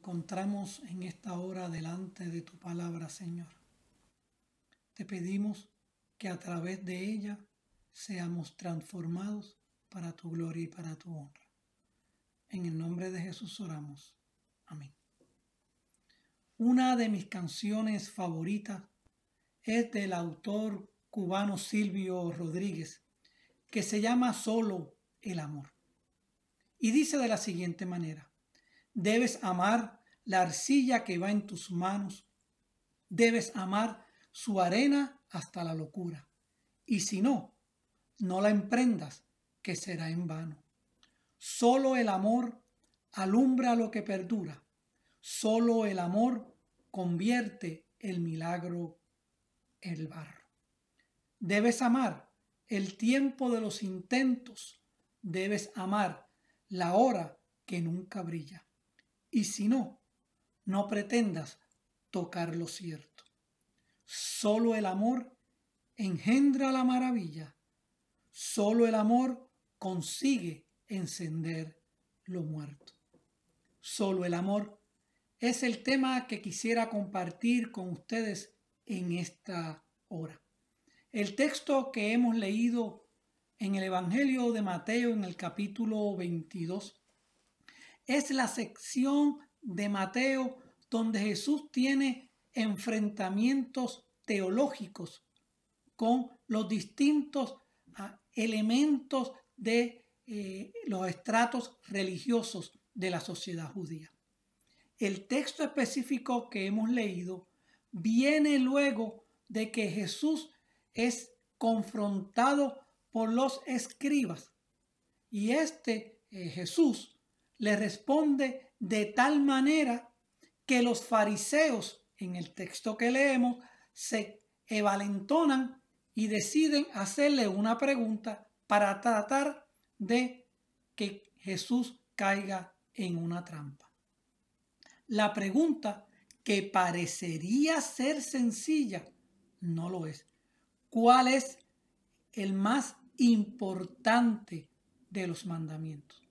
encontramos en esta hora delante de tu palabra, Señor. Te pedimos que a través de ella seamos transformados para tu gloria y para tu honra. En el nombre de Jesús oramos. Amén. Una de mis canciones favoritas es del autor cubano Silvio Rodríguez, que se llama Solo el Amor. Y dice de la siguiente manera, Debes amar la arcilla que va en tus manos. Debes amar su arena hasta la locura. Y si no, no la emprendas, que será en vano. Solo el amor alumbra lo que perdura. Solo el amor convierte el milagro el barro. Debes amar el tiempo de los intentos. Debes amar la hora que nunca brilla. Y si no, no pretendas tocar lo cierto. Solo el amor engendra la maravilla. Solo el amor consigue encender lo muerto. Solo el amor es el tema que quisiera compartir con ustedes en esta hora. El texto que hemos leído en el Evangelio de Mateo en el capítulo 22 es la sección de Mateo donde Jesús tiene enfrentamientos teológicos con los distintos ah, elementos de eh, los estratos religiosos de la sociedad judía. El texto específico que hemos leído viene luego de que Jesús es confrontado por los escribas y este eh, Jesús le responde de tal manera que los fariseos, en el texto que leemos, se evalentonan y deciden hacerle una pregunta para tratar de que Jesús caiga en una trampa. La pregunta que parecería ser sencilla, no lo es. ¿Cuál es el más importante de los mandamientos?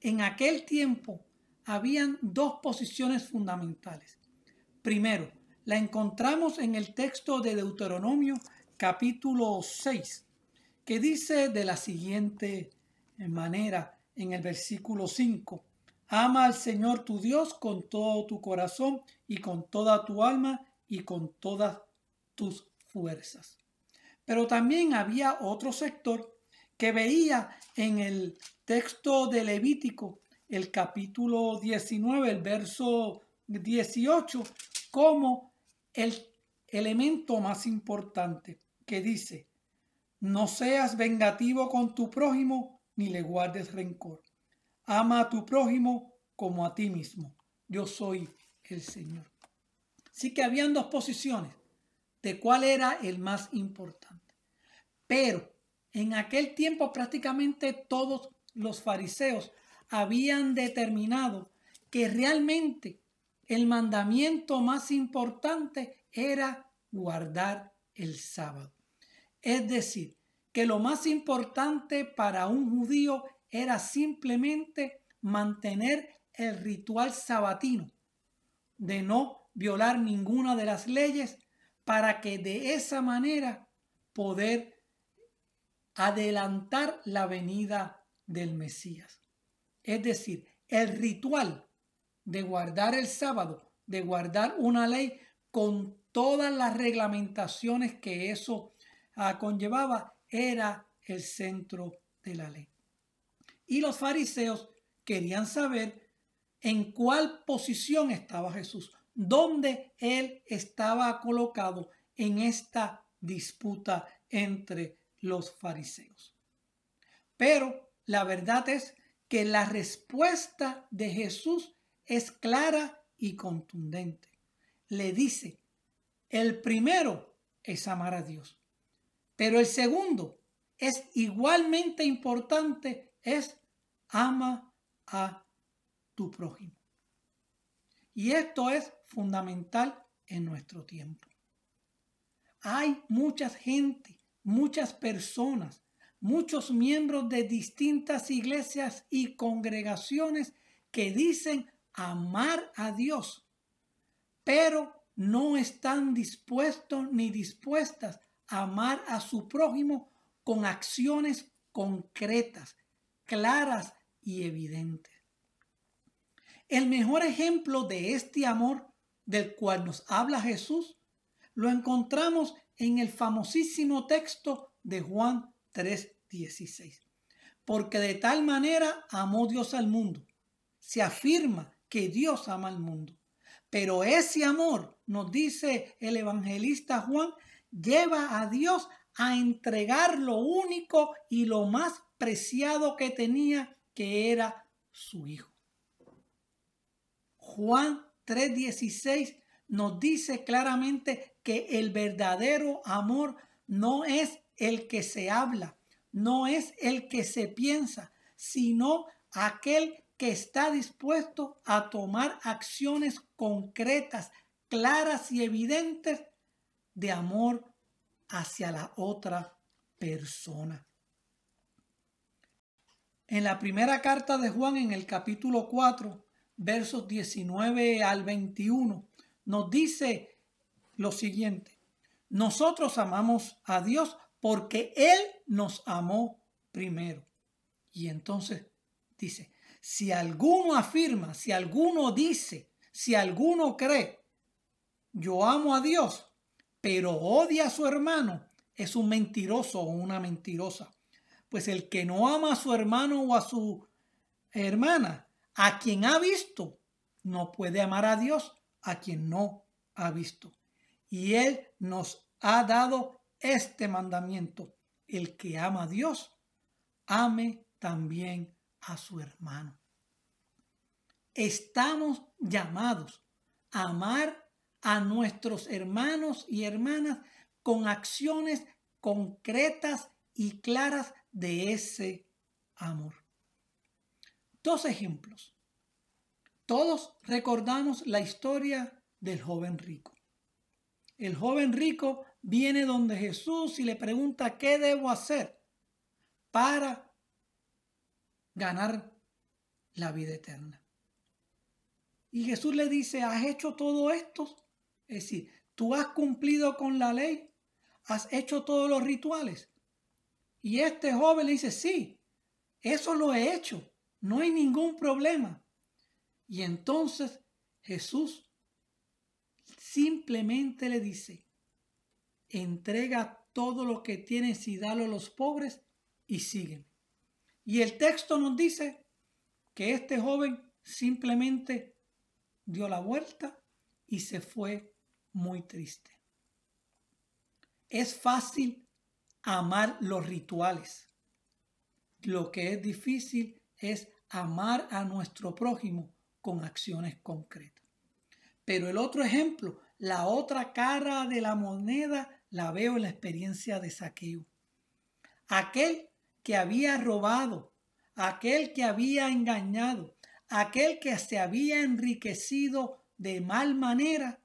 En aquel tiempo habían dos posiciones fundamentales. Primero, la encontramos en el texto de Deuteronomio capítulo 6, que dice de la siguiente manera en el versículo 5. Ama al Señor tu Dios con todo tu corazón y con toda tu alma y con todas tus fuerzas. Pero también había otro sector que veía en el texto de Levítico, el capítulo 19, el verso 18, como el elemento más importante que dice, no seas vengativo con tu prójimo ni le guardes rencor. Ama a tu prójimo como a ti mismo. Yo soy el Señor. sí que habían dos posiciones de cuál era el más importante. Pero en aquel tiempo prácticamente todos los fariseos habían determinado que realmente el mandamiento más importante era guardar el sábado. Es decir, que lo más importante para un judío era simplemente mantener el ritual sabatino, de no violar ninguna de las leyes, para que de esa manera poder adelantar la venida del Mesías. Es decir, el ritual de guardar el sábado, de guardar una ley con todas las reglamentaciones que eso ah, conllevaba, era el centro de la ley. Y los fariseos querían saber en cuál posición estaba Jesús, dónde él estaba colocado en esta disputa entre los fariseos. Pero la verdad es que la respuesta de Jesús es clara y contundente. Le dice, el primero es amar a Dios, pero el segundo es igualmente importante, es ama a tu prójimo. Y esto es fundamental en nuestro tiempo. Hay muchas gente muchas personas, muchos miembros de distintas iglesias y congregaciones que dicen amar a Dios, pero no están dispuestos ni dispuestas a amar a su prójimo con acciones concretas, claras y evidentes. El mejor ejemplo de este amor del cual nos habla Jesús lo encontramos en el famosísimo texto de Juan 3:16. Porque de tal manera amó Dios al mundo. Se afirma que Dios ama al mundo. Pero ese amor, nos dice el evangelista Juan, lleva a Dios a entregar lo único y lo más preciado que tenía, que era su Hijo. Juan 3:16 nos dice claramente que el verdadero amor no es el que se habla, no es el que se piensa, sino aquel que está dispuesto a tomar acciones concretas, claras y evidentes de amor hacia la otra persona. En la primera carta de Juan, en el capítulo 4, versos 19 al 21, nos dice lo siguiente. Nosotros amamos a Dios porque Él nos amó primero. Y entonces dice, si alguno afirma, si alguno dice, si alguno cree, yo amo a Dios, pero odia a su hermano, es un mentiroso o una mentirosa. Pues el que no ama a su hermano o a su hermana, a quien ha visto, no puede amar a Dios a quien no ha visto. Y Él nos ha dado este mandamiento. El que ama a Dios, ame también a su hermano. Estamos llamados a amar a nuestros hermanos y hermanas con acciones concretas y claras de ese amor. Dos ejemplos todos recordamos la historia del joven rico. El joven rico viene donde Jesús y le pregunta, ¿qué debo hacer para ganar la vida eterna? Y Jesús le dice, ¿has hecho todo esto? Es decir, tú has cumplido con la ley, has hecho todos los rituales. Y este joven le dice, sí, eso lo he hecho, no hay ningún problema. Y entonces Jesús simplemente le dice, entrega todo lo que tienes y dalo a los pobres y siguen. Y el texto nos dice que este joven simplemente dio la vuelta y se fue muy triste. Es fácil amar los rituales. Lo que es difícil es amar a nuestro prójimo con acciones concretas. Pero el otro ejemplo, la otra cara de la moneda, la veo en la experiencia de saqueo. Aquel que había robado, aquel que había engañado, aquel que se había enriquecido de mal manera,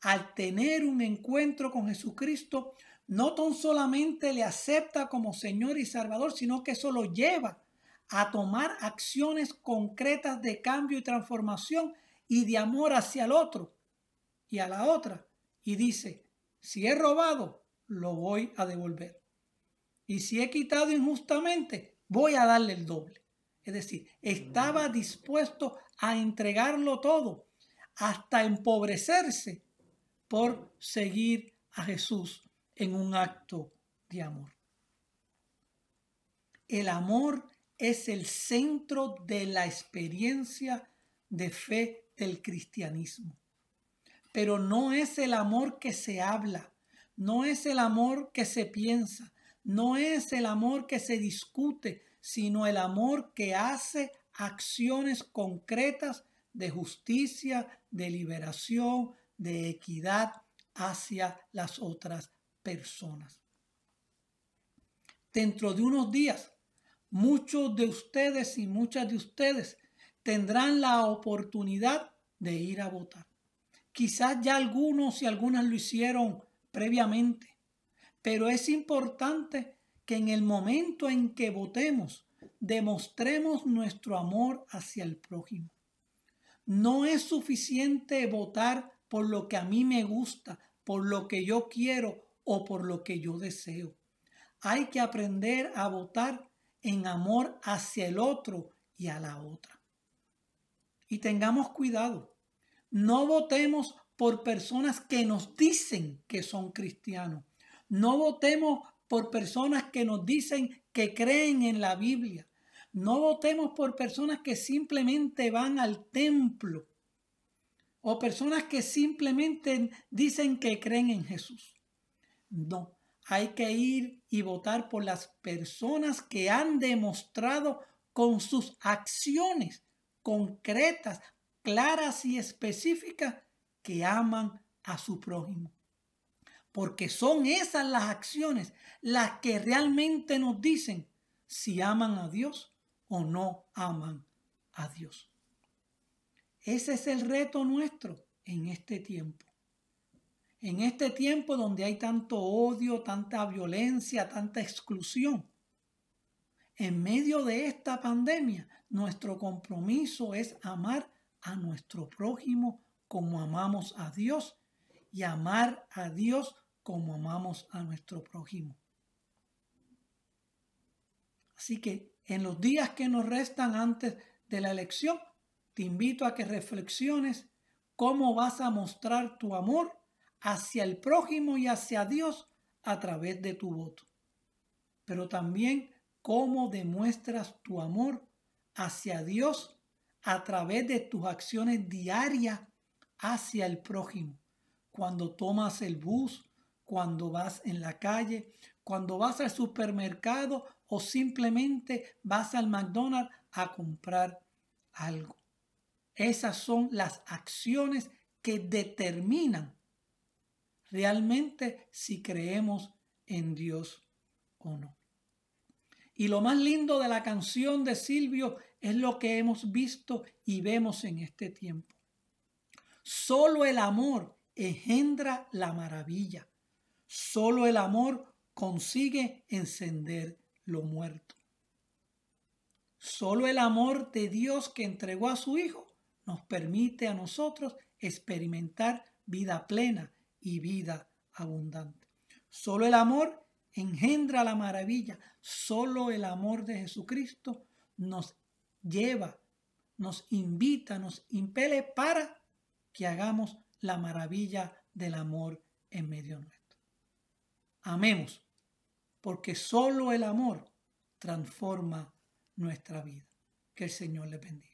al tener un encuentro con Jesucristo, no tan solamente le acepta como Señor y Salvador, sino que eso lo lleva a tomar acciones concretas de cambio y transformación y de amor hacia el otro y a la otra. Y dice, si he robado, lo voy a devolver. Y si he quitado injustamente, voy a darle el doble. Es decir, estaba dispuesto a entregarlo todo, hasta empobrecerse por seguir a Jesús en un acto de amor. El amor es el centro de la experiencia de fe del cristianismo. Pero no es el amor que se habla, no es el amor que se piensa, no es el amor que se discute, sino el amor que hace acciones concretas de justicia, de liberación, de equidad hacia las otras personas. Dentro de unos días muchos de ustedes y muchas de ustedes tendrán la oportunidad de ir a votar. Quizás ya algunos y algunas lo hicieron previamente, pero es importante que en el momento en que votemos demostremos nuestro amor hacia el prójimo. No es suficiente votar por lo que a mí me gusta, por lo que yo quiero o por lo que yo deseo. Hay que aprender a votar en amor hacia el otro y a la otra. Y tengamos cuidado, no votemos por personas que nos dicen que son cristianos. No votemos por personas que nos dicen que creen en la Biblia. No votemos por personas que simplemente van al templo o personas que simplemente dicen que creen en Jesús. No, hay que ir y votar por las personas que han demostrado con sus acciones concretas, claras y específicas que aman a su prójimo. Porque son esas las acciones las que realmente nos dicen si aman a Dios o no aman a Dios. Ese es el reto nuestro en este tiempo en este tiempo donde hay tanto odio, tanta violencia, tanta exclusión. En medio de esta pandemia, nuestro compromiso es amar a nuestro prójimo como amamos a Dios y amar a Dios como amamos a nuestro prójimo. Así que en los días que nos restan antes de la elección, te invito a que reflexiones cómo vas a mostrar tu amor hacia el prójimo y hacia Dios a través de tu voto, pero también cómo demuestras tu amor hacia Dios a través de tus acciones diarias hacia el prójimo, cuando tomas el bus, cuando vas en la calle, cuando vas al supermercado o simplemente vas al McDonald's a comprar algo. Esas son las acciones que determinan realmente si creemos en Dios o no. Y lo más lindo de la canción de Silvio es lo que hemos visto y vemos en este tiempo. Solo el amor engendra la maravilla. Solo el amor consigue encender lo muerto. Solo el amor de Dios que entregó a su Hijo nos permite a nosotros experimentar vida plena y vida abundante. Solo el amor engendra la maravilla. Solo el amor de Jesucristo nos lleva, nos invita, nos impele para que hagamos la maravilla del amor en medio nuestro. Amemos, porque solo el amor transforma nuestra vida. Que el Señor le bendiga.